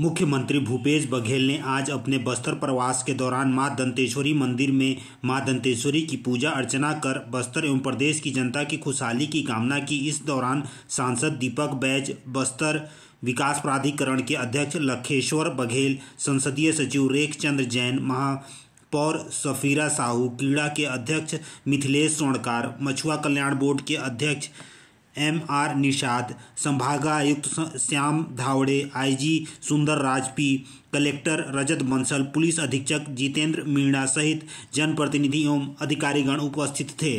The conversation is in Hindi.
मुख्यमंत्री भूपेश बघेल ने आज अपने बस्तर प्रवास के दौरान मां दंतेश्वरी मंदिर में मां दंतेश्वरी की पूजा अर्चना कर बस्तर एवं प्रदेश की जनता की खुशहाली की कामना की इस दौरान सांसद दीपक बैज बस्तर विकास प्राधिकरण के अध्यक्ष लखेश्वर बघेल संसदीय सचिव रेखचंद्र जैन महा पौर सफीरा साहू क्रीड़ा के अध्यक्ष मिथिलेश सोणकार मछुआ कल्याण बोर्ड के अध्यक्ष एम आर निषाद संभागायुक्त Shyam Dhawade IG Sundar Raj P collector Rajat Bansal police अधीक्षक जितेंद्र मीणा सहित जनप्रतिनिधि एवं अधिकारीगण उपस्थित थे